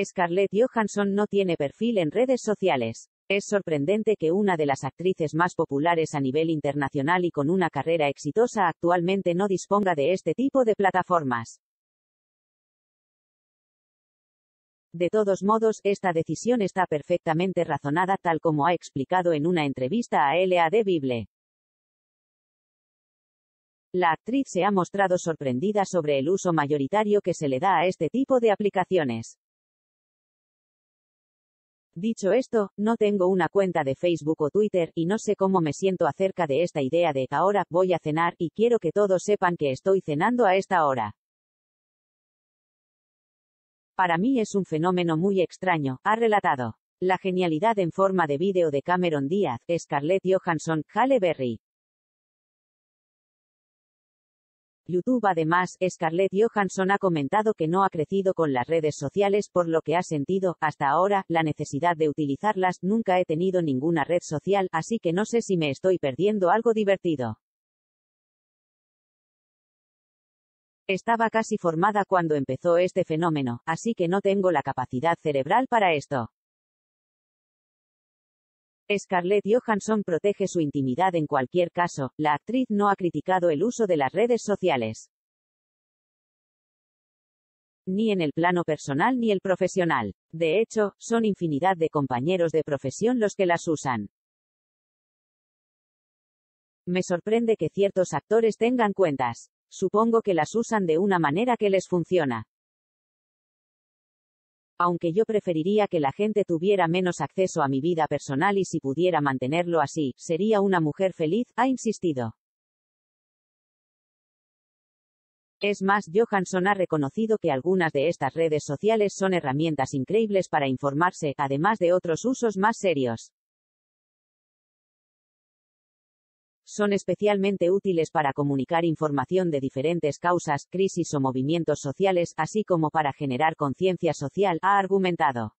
Scarlett Johansson no tiene perfil en redes sociales. Es sorprendente que una de las actrices más populares a nivel internacional y con una carrera exitosa actualmente no disponga de este tipo de plataformas. De todos modos, esta decisión está perfectamente razonada tal como ha explicado en una entrevista a LAD Bible. La actriz se ha mostrado sorprendida sobre el uso mayoritario que se le da a este tipo de aplicaciones. Dicho esto, no tengo una cuenta de Facebook o Twitter, y no sé cómo me siento acerca de esta idea de ahora voy a cenar y quiero que todos sepan que estoy cenando a esta hora. Para mí es un fenómeno muy extraño, ha relatado. La genialidad en forma de vídeo de Cameron Díaz, Scarlett Johansson, Halle Berry. YouTube además, Scarlett Johansson ha comentado que no ha crecido con las redes sociales por lo que ha sentido, hasta ahora, la necesidad de utilizarlas, nunca he tenido ninguna red social, así que no sé si me estoy perdiendo algo divertido. Estaba casi formada cuando empezó este fenómeno, así que no tengo la capacidad cerebral para esto. Scarlett Johansson protege su intimidad en cualquier caso, la actriz no ha criticado el uso de las redes sociales. Ni en el plano personal ni el profesional. De hecho, son infinidad de compañeros de profesión los que las usan. Me sorprende que ciertos actores tengan cuentas. Supongo que las usan de una manera que les funciona aunque yo preferiría que la gente tuviera menos acceso a mi vida personal y si pudiera mantenerlo así, sería una mujer feliz, ha insistido. Es más, Johansson ha reconocido que algunas de estas redes sociales son herramientas increíbles para informarse, además de otros usos más serios. son especialmente útiles para comunicar información de diferentes causas, crisis o movimientos sociales, así como para generar conciencia social, ha argumentado.